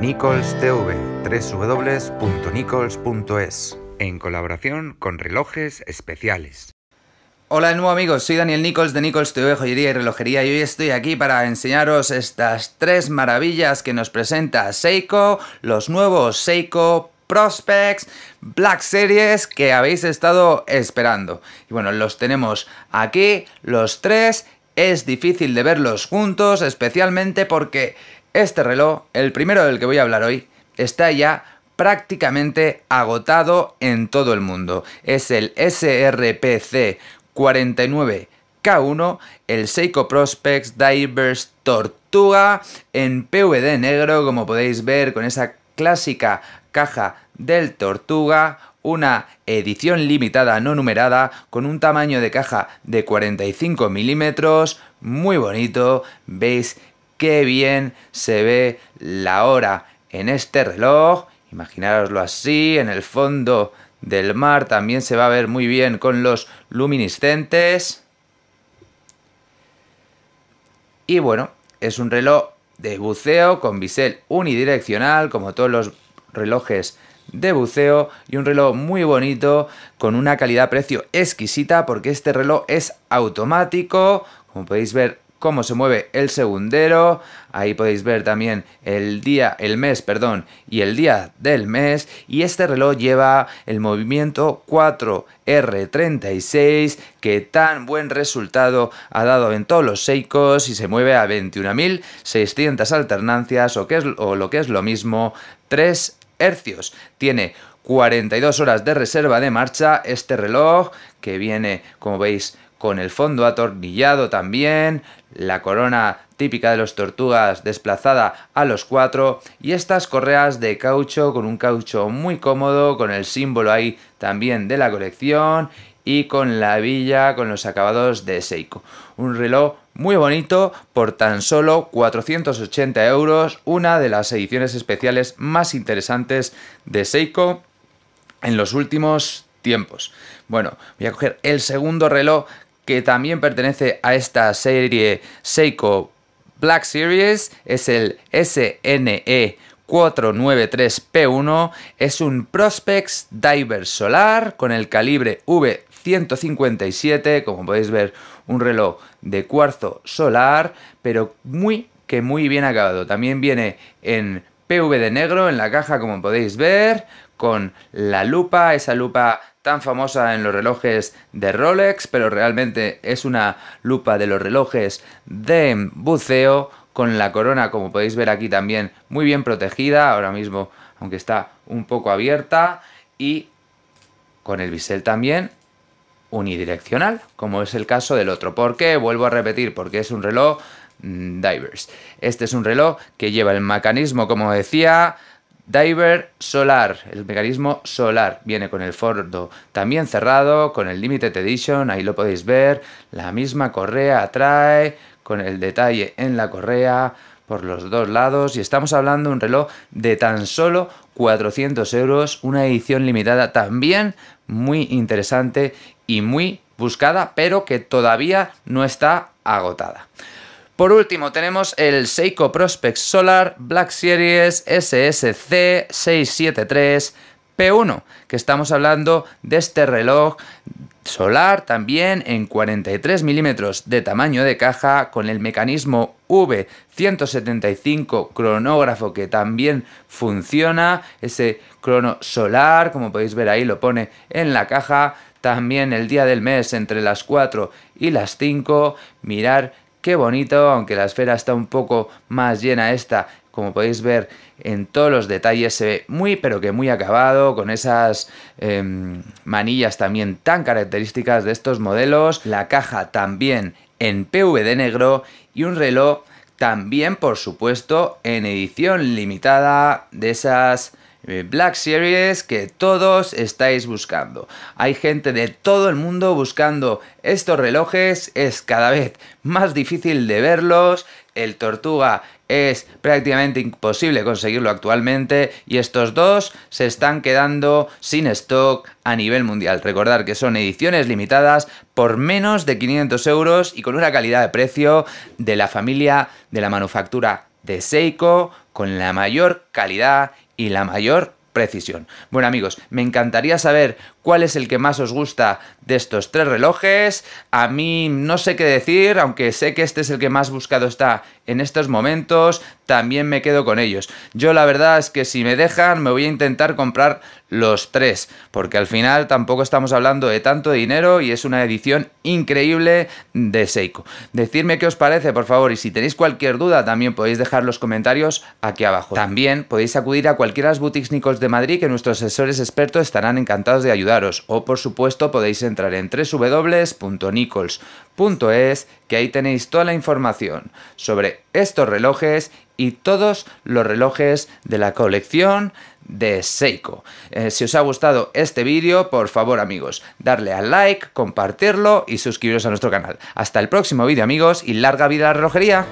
Nichols TV, www.nichols.es, en colaboración con relojes especiales. Hola de nuevo amigos, soy Daniel Nichols de Nichols TV Joyería y Relojería y hoy estoy aquí para enseñaros estas tres maravillas que nos presenta Seiko, los nuevos Seiko Prospects Black Series que habéis estado esperando. Y bueno, los tenemos aquí, los tres, es difícil de verlos juntos, especialmente porque este reloj, el primero del que voy a hablar hoy, está ya prácticamente agotado en todo el mundo. Es el SRPC 49K1, el Seiko Prospects Divers Tortuga en PVD negro, como podéis ver, con esa clásica caja del Tortuga, una edición limitada no numerada con un tamaño de caja de 45 milímetros, muy bonito, veis qué bien se ve la hora en este reloj. Imaginároslo así, en el fondo del mar también se va a ver muy bien con los luminiscentes. Y bueno, es un reloj de buceo con bisel unidireccional, como todos los relojes de buceo y un reloj muy bonito con una calidad-precio exquisita porque este reloj es automático, como podéis ver cómo se mueve el segundero. Ahí podéis ver también el día, el mes, perdón, y el día del mes. Y este reloj lleva el movimiento 4R36 que tan buen resultado ha dado en todos los Seikos y se mueve a 21.600 alternancias o, que es, lo que es lo mismo, 3 hercios. Tiene 42 horas de reserva de marcha. Este reloj que viene, como veis, con el fondo atornillado también, la corona típica de los tortugas desplazada a los cuatro y estas correas de caucho con un caucho muy cómodo, con el símbolo ahí también de la colección y con la villa con los acabados de Seiko. Un reloj muy bonito por tan solo 480 euros, una de las ediciones especiales más interesantes de Seiko en los últimos tiempos. Bueno, voy a coger el segundo reloj que también pertenece a esta serie Seiko Black Series, es el SNE 493P1 es un Prospex Diver Solar con el calibre V157, como podéis ver, un reloj de cuarzo solar, pero muy que muy bien acabado. También viene en PV de negro en la caja, como podéis ver, con la lupa, esa lupa tan famosa en los relojes de Rolex, pero realmente es una lupa de los relojes de buceo, con la corona, como podéis ver aquí también, muy bien protegida, ahora mismo, aunque está un poco abierta, y con el bisel también unidireccional, como es el caso del otro. ¿Por qué? Vuelvo a repetir, porque es un reloj mm, divers. Este es un reloj que lleva el mecanismo, como decía, Diver Solar, el mecanismo solar, viene con el fordo también cerrado, con el Limited Edition, ahí lo podéis ver, la misma correa trae con el detalle en la correa, por los dos lados y estamos hablando de un reloj de tan solo 400 euros, una edición limitada también muy interesante y muy buscada, pero que todavía no está agotada. Por último, tenemos el Seiko Prospect Solar Black Series SSC 673 P1, que estamos hablando de este reloj solar también en 43 milímetros de tamaño de caja con el mecanismo V175 cronógrafo que también funciona, ese crono solar, como podéis ver ahí lo pone en la caja, también el día del mes entre las 4 y las 5, mirar Qué bonito, aunque la esfera está un poco más llena esta, como podéis ver en todos los detalles se ve muy pero que muy acabado con esas em, manillas también tan características de estos modelos la caja también en PVD negro y un reloj también por supuesto en edición limitada de esas eh, Black Series que todos estáis buscando. Hay gente de todo el mundo buscando estos relojes, es cada vez más difícil de verlos, el Tortuga es prácticamente imposible conseguirlo actualmente y estos dos se están quedando sin stock a nivel mundial. Recordar que son ediciones limitadas por menos de 500 euros y con una calidad de precio de la familia de la manufactura de Seiko con la mayor calidad y la mayor precisión. Bueno amigos, me encantaría saber cuál es el que más os gusta de estos tres relojes. A mí no sé qué decir, aunque sé que este es el que más buscado está en estos momentos, también me quedo con ellos. Yo la verdad es que si me dejan me voy a intentar comprar los tres, porque al final tampoco estamos hablando de tanto dinero y es una edición increíble de Seiko. Decidme qué os parece, por favor, y si tenéis cualquier duda también podéis dejar los comentarios aquí abajo. También podéis acudir a cualquiera de las boutiques nicos de Madrid que nuestros asesores expertos estarán encantados de ayudar o por supuesto podéis entrar en www.nichols.es que ahí tenéis toda la información sobre estos relojes y todos los relojes de la colección de Seiko. Eh, si os ha gustado este vídeo, por favor amigos, darle al like, compartirlo y suscribiros a nuestro canal. Hasta el próximo vídeo amigos y larga vida a la relojería.